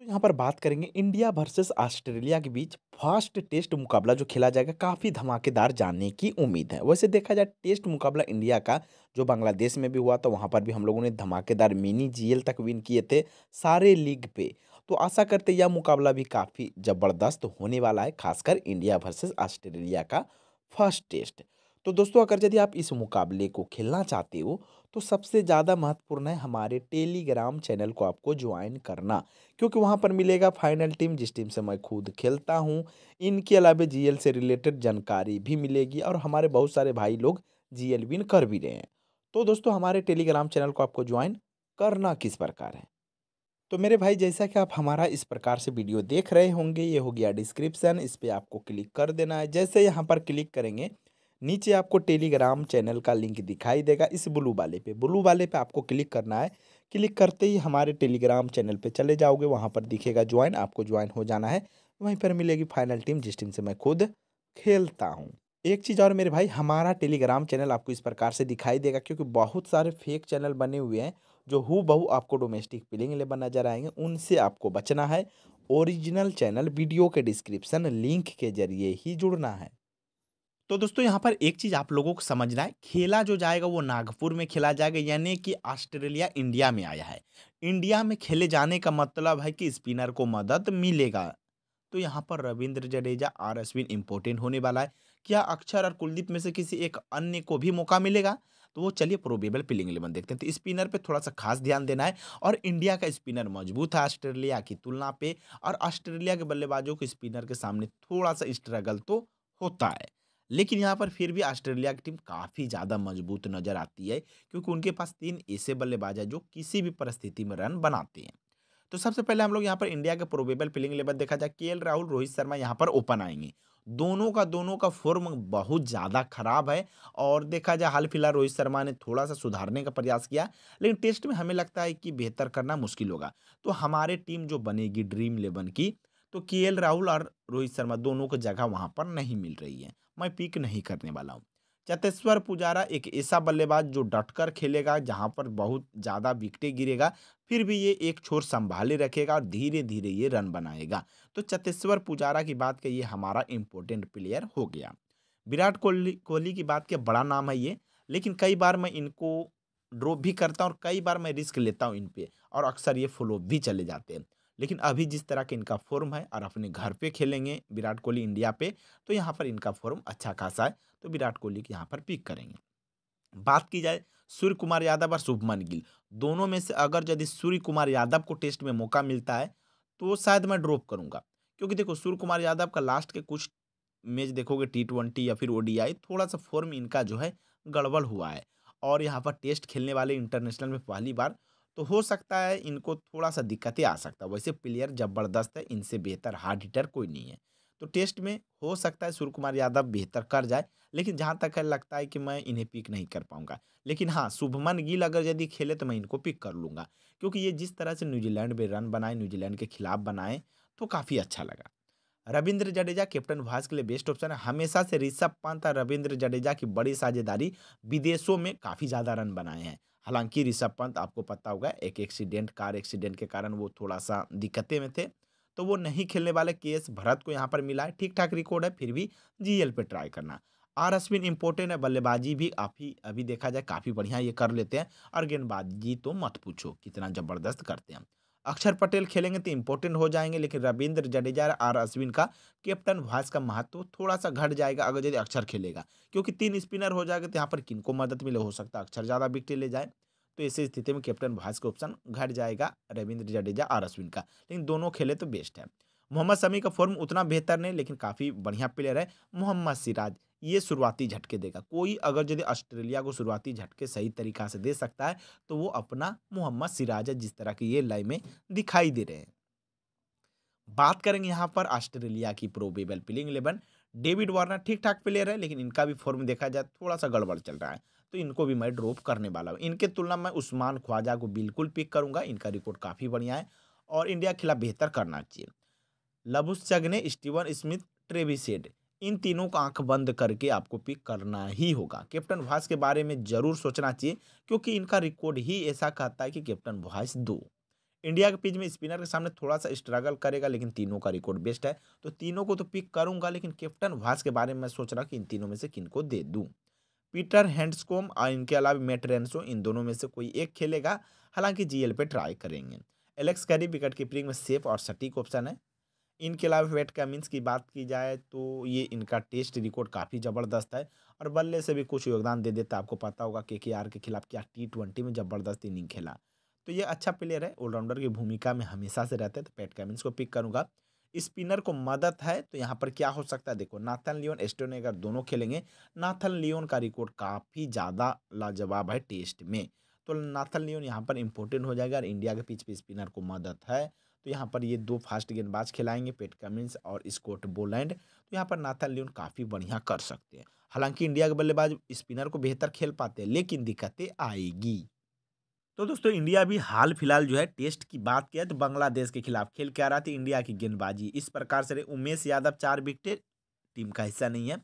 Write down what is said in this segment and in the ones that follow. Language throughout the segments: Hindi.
तो यहाँ पर बात करेंगे इंडिया वर्सेस ऑस्ट्रेलिया के बीच फर्स्ट टेस्ट मुकाबला जो खेला जाएगा काफ़ी धमाकेदार जाने की उम्मीद है वैसे देखा जाए टेस्ट मुकाबला इंडिया का जो बांग्लादेश में भी हुआ था वहाँ पर भी हम लोगों ने धमाकेदार मिनी जीएल तक विन किए थे सारे लीग पे तो आशा करते यह मुकाबला भी काफ़ी ज़बरदस्त होने वाला है खासकर इंडिया वर्सेज ऑस्ट्रेलिया का फर्स्ट टेस्ट तो दोस्तों अगर यदि आप इस मुकाबले को खेलना चाहते हो तो सबसे ज़्यादा महत्वपूर्ण है हमारे टेलीग्राम चैनल को आपको ज्वाइन करना क्योंकि वहाँ पर मिलेगा फाइनल टीम जिस टीम से मैं खुद खेलता हूँ इनके अलावा जीएल से रिलेटेड जानकारी भी मिलेगी और हमारे बहुत सारे भाई लोग जी विन कर भी रहे हैं तो दोस्तों हमारे टेलीग्राम चैनल को आपको ज्वाइन करना किस प्रकार है तो मेरे भाई जैसा कि आप हमारा इस प्रकार से वीडियो देख रहे होंगे ये हो गया डिस्क्रिप्सन इस पर आपको क्लिक कर देना है जैसे यहाँ पर क्लिक करेंगे नीचे आपको टेलीग्राम चैनल का लिंक दिखाई देगा इस ब्लू वाले पे ब्लू वाले पे आपको क्लिक करना है क्लिक करते ही हमारे टेलीग्राम चैनल पे चले जाओगे वहाँ पर दिखेगा ज्वाइन आपको ज्वाइन हो जाना है वहीं पर मिलेगी फाइनल टीम जिस टीम से मैं खुद खेलता हूँ एक चीज़ और मेरे भाई हमारा टेलीग्राम चैनल आपको इस प्रकार से दिखाई देगा क्योंकि बहुत सारे फेक चैनल बने हुए हैं जो हु बहु आपको डोमेस्टिक प्लेइंग लेबर नजर आएंगे उनसे आपको बचना है ओरिजिनल चैनल वीडियो के डिस्क्रिप्शन लिंक के जरिए ही जुड़ना है तो दोस्तों यहाँ पर एक चीज़ आप लोगों को समझना है खेला जो जाएगा वो नागपुर में खेला जाएगा यानी कि ऑस्ट्रेलिया इंडिया में आया है इंडिया में खेले जाने का मतलब है कि स्पिनर को मदद मिलेगा तो यहाँ पर रविंद्र जडेजा आर अश्विन इम्पोर्टेंट होने वाला है क्या अक्षर और कुलदीप में से किसी एक अन्य को भी मौका मिलेगा तो वो चलिए प्रोबेबल पिलिंग इलेवन देखते हैं तो स्पिनर पे थोड़ा सा खास ध्यान देना है और इंडिया का स्पिनर मजबूत है ऑस्ट्रेलिया की तुलना पे और ऑस्ट्रेलिया के बल्लेबाजों को स्पिनर के सामने थोड़ा सा स्ट्रगल तो होता है लेकिन यहाँ पर फिर भी ऑस्ट्रेलिया की टीम काफ़ी ज़्यादा मजबूत नज़र आती है क्योंकि उनके पास तीन ऐसे बल्लेबाज हैं जो किसी भी परिस्थिति में रन बनाते हैं तो सबसे पहले हम लोग यहाँ पर इंडिया के प्रोबेबल फिलिंग लेवल देखा जाए के राहुल रोहित शर्मा यहाँ पर ओपन आएंगे दोनों का दोनों का फॉर्म बहुत ज़्यादा खराब है और देखा जाए हाल फिलहाल रोहित शर्मा ने थोड़ा सा सुधारने का प्रयास किया लेकिन टेस्ट में हमें लगता है कि बेहतर करना मुश्किल होगा तो हमारे टीम जो बनेगी ड्रीम इलेवन की तो के राहुल और रोहित शर्मा दोनों को जगह वहाँ पर नहीं मिल रही है मैं पिक नहीं करने वाला हूँ चतेश्वर पुजारा एक ऐसा बल्लेबाज जो डटकर खेलेगा जहाँ पर बहुत ज़्यादा विकटें गिरेगा फिर भी ये एक छोर संभाले रखेगा और धीरे धीरे ये रन बनाएगा तो चतेश्वर पुजारा की बात करिए हमारा इम्पोर्टेंट प्लेयर हो गया विराट कोहली कोहली की बात के बड़ा नाम है ये लेकिन कई बार मैं इनको ड्रॉप भी करता हूँ और कई बार मैं रिस्क लेता हूँ इन पर और अक्सर ये फ्लोप भी चले जाते हैं लेकिन अभी जिस तरह के इनका फॉर्म है और अपने घर पे खेलेंगे विराट कोहली इंडिया पे तो यहाँ पर इनका फॉर्म अच्छा खासा है तो विराट कोहली की यहाँ पर पिक करेंगे बात की जाए सूर्य कुमार यादव और शुभमन गिल दोनों में से अगर यदि सूर्य कुमार यादव को टेस्ट में मौका मिलता है तो शायद मैं ड्रॉप करूँगा क्योंकि देखो सूर्य कुमार यादव का लास्ट के कुछ मैच देखोगे टी ट्वेंटी या फिर ओडीआई थोड़ा सा फॉर्म इनका जो है गड़बड़ हुआ है और यहाँ पर टेस्ट खेलने वाले इंटरनेशनल में पहली बार तो हो सकता है इनको थोड़ा सा दिक्कतें आ सकता है वैसे प्लेयर जबरदस्त है इनसे बेहतर हार्ड हिटर कोई नहीं है तो टेस्ट में हो सकता है सूर्य कुमार यादव बेहतर कर जाए लेकिन जहाँ तक है लगता है कि मैं इन्हें पिक नहीं कर पाऊंगा लेकिन हाँ शुभमन गिल अगर यदि खेले तो मैं इनको पिक कर लूँगा क्योंकि ये जिस तरह से न्यूजीलैंड में रन बनाए न्यूजीलैंड के खिलाफ बनाए तो काफ़ी अच्छा लगा रविंद्र जडेजा कैप्टन भाज के लिए बेस्ट ऑप्शन है हमेशा से ऋषभ पंत और रविंद्र जडेजा की बड़ी साझेदारी विदेशों में काफ़ी ज़्यादा रन बनाए हैं हालांकि ऋषभ पंत आपको पता होगा एक एक्सीडेंट कार एक्सीडेंट के कारण वो थोड़ा सा दिक्कतें में थे तो वो नहीं खेलने वाले के एस भरत को यहाँ पर मिला है ठीक ठाक रिकॉर्ड है फिर भी एल पे ट्राई करना आर अश्विन इम्पोर्टेंट है बल्लेबाजी भी काफ़ी अभी देखा जाए काफ़ी बढ़िया ये कर लेते हैं और गेंदबाजी तो मत पूछो कितना ज़बरदस्त करते हैं अक्षर पटेल खेलेंगे तो इम्पोर्टेंट हो जाएंगे लेकिन रविंद्र जडेजा और अश्विन का कैप्टन वाइस का महत्व थोड़ा सा घट जाएगा अगर यदि अक्षर खेलेगा क्योंकि तीन स्पिनर हो जाएगा तो यहाँ पर किनको मदद मिले हो सकता है अक्षर ज़्यादा विकटे ले जाए तो ऐसी स्थिति में कैप्टन वाइस का ऑप्शन घट जाएगा रविंद्र जडेजा और अश्विन का लेकिन दोनों खेले तो बेस्ट है मोहम्मद शमी का फॉर्म उतना बेहतर नहीं लेकिन काफ़ी बढ़िया प्लेयर है मोहम्मद सिराज ये शुरुआती झटके देगा कोई अगर यदि ऑस्ट्रेलिया को शुरुआती झटके सही तरीका से दे सकता है तो वो अपना मोहम्मद सिराज है जिस तरह की ये लाइन में दिखाई दे रहे हैं बात करेंगे यहाँ पर ऑस्ट्रेलिया की probable playing eleven David Warner ठीक ठाक प्लेयर है लेकिन इनका भी फॉर्म देखा जाए थोड़ा सा गड़बड़ चल रहा है तो इनको भी मैं ड्रॉप करने वाला हूँ इनके तुलना में उस्मान ख्वाजा को बिल्कुल पिक करूँगा इनका रिकॉर्ड काफ़ी बढ़िया है और इंडिया के खिलाफ बेहतर करना चाहिए लबुस ने स्टीवन स्मिथ ट्रेविसेड इन तीनों का आंख बंद करके आपको पिक करना ही होगा कैप्टन वॉइस के बारे में जरूर सोचना चाहिए क्योंकि इनका रिकॉर्ड ही ऐसा कहता है कि कैप्टन वॉइस दो इंडिया के पिच में स्पिनर के सामने थोड़ा सा स्ट्रगल करेगा लेकिन तीनों का रिकॉर्ड बेस्ट है तो तीनों को तो पिक करूंगा लेकिन कैप्टन वास के बारे में सोच रहा कि इन तीनों में से किन को दे दूँ पीटर हैंड्सकोम और इनके अलावा मेट रेंसो इन दोनों में से कोई एक खेलेगा हालांकि जीएल पे ट्राई करेंगे एलेक्स कैरी विकेट कीपरिंग में सेफ और सटीक ऑप्शन है इनके अलावा वेट कमिंस की बात की जाए तो ये इनका टेस्ट रिकॉर्ड काफ़ी ज़बरदस्त है और बल्ले से भी कुछ योगदान दे देता आपको पता होगा के के आर के खिलाफ क्या टी ट्वेंटी में ज़बरदस्त इनिंग खेला तो ये अच्छा प्लेयर है ऑलराउंडर की भूमिका में हमेशा से रहते हैं तो पैट कैमिन्स को पिक करूँगा स्पिनर को मदद है तो यहाँ पर क्या हो सकता है देखो नाथन लियोन एस्टोनेगर दोनों खेलेंगे नाथन लियोन का रिकॉर्ड काफ़ी ज़्यादा लाजवाब है टेस्ट में तो नाथन लियोन यहाँ पर इम्पोर्टेंट हो जाएगा और इंडिया के पिच पे स्पिनर को मदद है तो यहाँ पर ये दो फास्ट गेंदबाज खिलाएंगे पेट कमिंस और स्कोट बोलैंड तो यहाँ पर नाथन लियोन काफ़ी बढ़िया कर सकते हैं हालांकि इंडिया के बल्लेबाज स्पिनर को बेहतर खेल पाते हैं लेकिन दिक्कतें आएगी तो दोस्तों इंडिया भी हाल फिलहाल जो है टेस्ट की बात किया तो बांग्लादेश के खिलाफ खेल के आ रहा था इंडिया की गेंदबाजी इस प्रकार से उमेश यादव चार विकटे टीम का हिस्सा नहीं है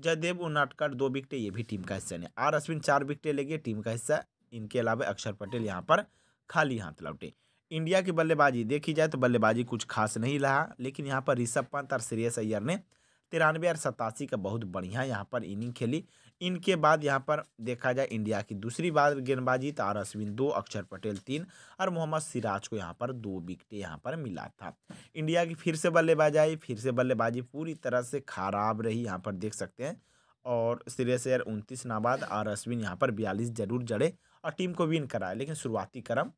जयदेव उनाटकर दो विकटें ये भी टीम का हिस्सा नहीं आर अश्विन चार विकटें लेंगे टीम का हिस्सा इनके अलावा अक्षर पटेल यहाँ पर खाली हाथ लौटे इंडिया की बल्लेबाजी देखी जाए तो बल्लेबाजी कुछ खास नहीं रहा लेकिन यहाँ पर ऋषभ पंत और श्रेयस अय्यर ने तिरानवे और सतासी का बहुत बढ़िया यहाँ पर इनिंग खेली इनके बाद यहाँ पर देखा जाए इंडिया की दूसरी बार गेंदबाजी तो आर अश्विन दो अक्षर पटेल तीन और मोहम्मद सिराज को यहाँ पर दो विकेट यहाँ पर मिला था इंडिया की फिर से बल्लेबाजी आई फिर से बल्लेबाजी पूरी तरह से खराब रही यहाँ पर देख सकते हैं और श्रेयस अय्यर उनतीस नाबाद आर अश्विन यहाँ पर बयालीस जरूर जड़े और टीम को विन कराए लेकिन शुरुआती क्रम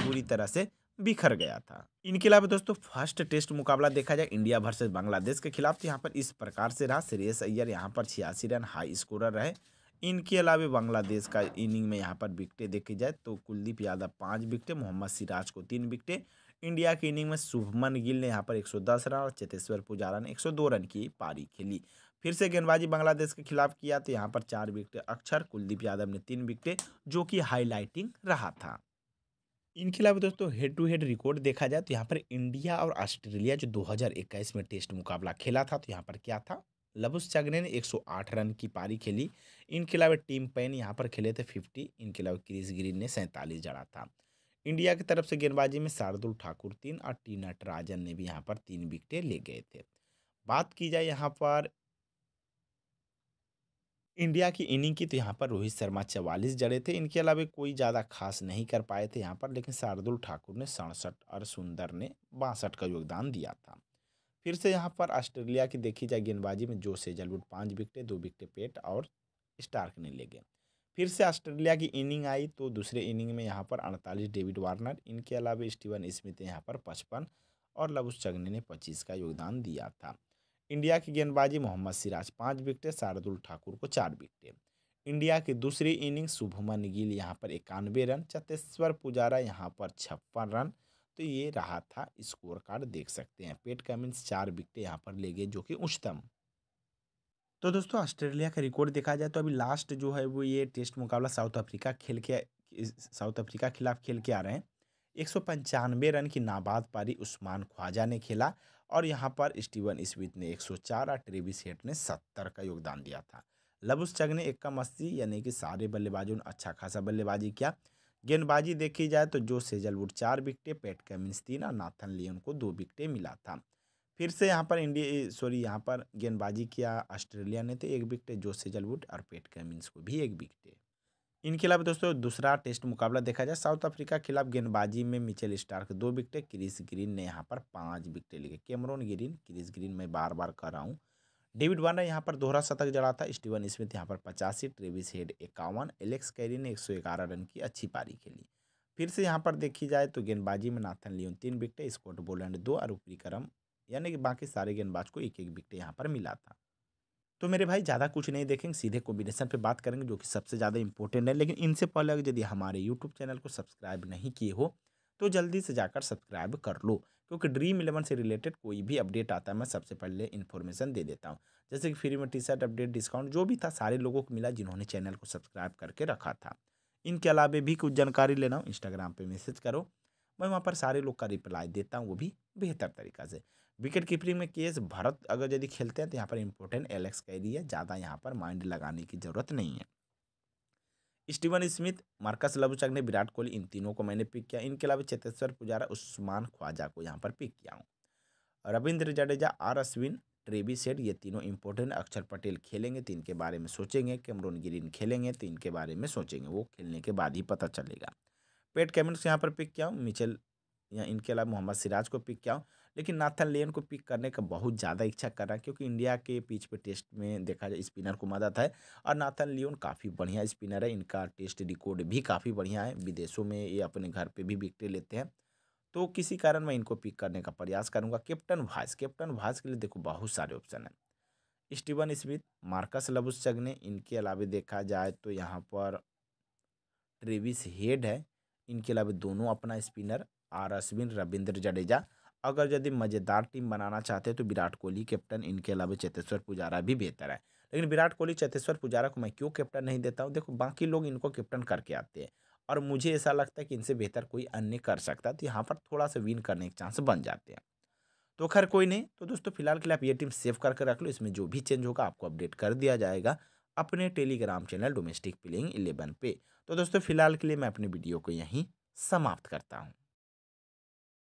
पूरी तरह से बिखर गया था इनके अलावा दोस्तों फर्स्ट टेस्ट मुकाबला देखा जाए इंडिया वर्सेज बांग्लादेश के खिलाफ तो यहाँ पर इस प्रकार से रहा श्रेयस अय्यर यहाँ पर छियासी रन हाई स्कोरर रहे इनके अलावा बांग्लादेश का इनिंग में यहाँ पर विकटें देखी जाए तो कुलदीप यादव पाँच विकटें मोहम्मद सिराज को तीन विकटें इंडिया की इनिंग में शुभमन गिल ने यहाँ पर 110 रन और चेतेश्वर पुजारा ने 102 रन की पारी खेली फिर से गेंदबाजी बांग्लादेश के खिलाफ किया तो यहाँ पर चार विकटें अक्षर कुलदीप यादव ने तीन विकटें जो कि हाईलाइटिंग रहा था इनके अलावा दोस्तों हेड टू हेड रिकॉर्ड देखा जाए तो यहाँ पर इंडिया और ऑस्ट्रेलिया जो 2021 में टेस्ट मुकाबला खेला था तो यहाँ पर क्या था लबुस चगने ने 108 रन की पारी खेली इनके अलावा टीम पेन यहाँ पर खेले थे 50 इनके अलावा क्रिस ग्रीन ने सैंतालीस जड़ा था इंडिया की तरफ से गेंदबाजी में शार्दुल ठाकुर तीन और टी नटराजन ने भी यहाँ पर तीन विकटें ले गए थे बात की जाए यहाँ पर इंडिया की इनिंग की तो यहाँ पर रोहित शर्मा चवालीस जड़े थे इनके अलावा कोई ज़्यादा खास नहीं कर पाए थे यहाँ पर लेकिन शार्दुल ठाकुर ने सड़सठ और सुंदर ने बासठ का योगदान दिया था फिर से यहाँ पर ऑस्ट्रेलिया की देखी जाए गेंदबाजी में जो सेजलवुड पाँच विकटें दो विकटें पेट और स्टार्क ने ले गए फिर से ऑस्ट्रेलिया की इनिंग आई तो दूसरे इनिंग में यहाँ पर अड़तालीस डेविड वार्नर इनके अलावा स्टीवन स्मिथ ने यहाँ पर पचपन और लवुस चगनी ने पच्चीस का योगदान दिया था इंडिया की गेंदबाजी मोहम्मद सिराज पाँच विकेट शारदुल ठाकुर को चार विकेट इंडिया की दूसरी इनिंग शुभमन गिल यहाँ पर इक्यानवे रन चतेश्वर पुजारा यहाँ पर छप्पन रन तो ये रहा था स्कोर कार्ड देख सकते हैं पेट कमिंस चार विकेट यहाँ पर ले गए जो कि उच्चतम तो दोस्तों ऑस्ट्रेलिया का रिकॉर्ड देखा जाए तो अभी लास्ट जो है वो ये टेस्ट मुकाबला साउथ अफ्रीका खेल के साउथ अफ्रीका के खिलाफ खेल के आ रहे हैं एक रन की नाबाद पारी उस्मान ख्वाजा ने खेला और यहाँ पर स्टीवन स्मिथ ने 104 और ट्रेविस हेट ने 70 का योगदान दिया था लबुस चग ने इक्का अस्सी यानी कि सारे बल्लेबाजों ने अच्छा खासा बल्लेबाजी किया गेंदबाजी देखी जाए तो जो सेजलवुड चार विकटें पेट कैमिन्स तीन और नाथन लियन को दो विकटें मिला था फिर से यहाँ पर इंडिया सॉरी यहाँ पर गेंदबाजी किया ऑस्ट्रेलिया ने तो एक विकटें जो सेजलवुड और पेट कैमिन्स को भी एक विकटें इनके अलावा दोस्तों दूसरा टेस्ट मुकाबला देखा जाए साउथ अफ्रीका के खिलाफ गेंदबाजी में मिचेल स्टार्क दो विकटें क्रिस ग्रीन ने यहाँ पर पाँच विकटें लिए कैमरोन ग्रीन क्रिस ग्रीन मैं बार बार कर रहा हूँ डेविड वार्नर यहाँ पर दोहरा शतक जड़ा था स्टीवन स्मिथ यहाँ पर पचासी ट्रेविस हेड इक्यावन एलेक्स कैरी ने एक रन की अच्छी पारी खेली फिर से यहाँ पर देखी जाए तो गेंदबाजी में नाथन लियोन तीन विकटें स्कॉट बोलैंड दो और उपरी करम यानी कि बाकी सारे गेंदबाज को एक एक विकेट यहाँ पर मिला था तो मेरे भाई ज़्यादा कुछ नहीं देखेंगे सीधे कॉम्बिनेशन पे बात करेंगे जो कि सबसे ज़्यादा इंपॉर्टेंट है लेकिन इनसे पहले अगर यदि हमारे यूट्यूब चैनल को सब्सक्राइब नहीं किए हो तो जल्दी से जाकर सब्सक्राइब कर लो क्योंकि ड्रीम इलेवन से रिलेटेड कोई भी अपडेट आता है मैं सबसे पहले इन्फॉर्मेशन दे देता हूँ जैसे कि फ्री में टी शर्ट अपडेट डिस्काउंट जो भी था सारे लोगों को मिला जिन्होंने चैनल को सब्सक्राइब करके रखा था इनके अलावा भी कुछ जानकारी लेना हो इंस्टाग्राम पर मैसेज करो मैं वहाँ पर सारे लोग का रिप्लाई देता हूँ वो भी बेहतर तरीका से विकेट कीपरिंग में केस भरत अगर यदि खेलते हैं तो यहाँ पर इम्पोर्टेंट एलेक्स कैरी है ज़्यादा यहाँ पर माइंड लगाने की ज़रूरत नहीं है स्टीवन स्मिथ मार्कस लबुचक ने विराट कोहली इन तीनों को मैंने पिक किया इनके अलावा चेतेश्वर पुजारा उस्मान ख्वाजा को यहाँ पर पिक किया हूँ रविंद्र जडेजा आर अश्विन ट्रेबी सेट ये तीनों इम्पोर्टेंट अक्षर पटेल खेलेंगे तो इनके बारे में सोचेंगे कैमरोन ग्रीन खेलेंगे तो इनके बारे में सोचेंगे वो खेलने के बाद ही पता चलेगा पेट कैमिन यहाँ पर पिक किया हूँ मिचेल या इनके अलावा मोहम्मद सिराज को पिक किया हूँ लेकिन नाथन लेन को पिक करने का बहुत ज़्यादा इच्छा कर रहा है क्योंकि इंडिया के पिच पर टेस्ट में देखा जाए स्पिनर को मदद है और नाथन लियोन काफ़ी बढ़िया स्पिनर है इनका टेस्ट रिकॉर्ड भी काफ़ी बढ़िया है विदेशों में ये अपने घर पर भी विकटे लेते हैं तो किसी कारण मैं इनको पिक करने का प्रयास करूँगा कैप्टन भाज कैप्टन वाज के लिए देखो बहुत सारे ऑप्शन हैं स्टीवन स्मिथ मार्कस लबुस ने इनके अलावा देखा जाए तो यहाँ पर ट्रेविस हेड है इनके अलावा दोनों अपना स्पिनर आर अश्विन रविंद्र जडेजा अगर यदि मज़ेदार टीम बनाना चाहते हैं तो विराट कोहली कैप्टन इनके अलावा चेतेश्वर पुजारा भी बेहतर है लेकिन विराट कोहली चेतेश्वर पुजारा को मैं क्यों कैप्टन नहीं देता हूँ देखो बाकी लोग इनको कैप्टन करके आते हैं और मुझे ऐसा लगता है कि इनसे बेहतर कोई अन्य कर सकता है तो यहाँ पर थोड़ा सा विन करने के चांस बन जाते हैं तो खैर कोई नहीं तो दोस्तों फिलहाल के लिए आप ये टीम सेव करके रख लो इसमें जो भी चेंज होगा आपको अपडेट कर दिया जाएगा अपने Telegram channel domestic playing eleven पे तो दोस्तों फिलहाल के लिए मैं अपनी वीडियो को यहीं समाप्त करता हूँ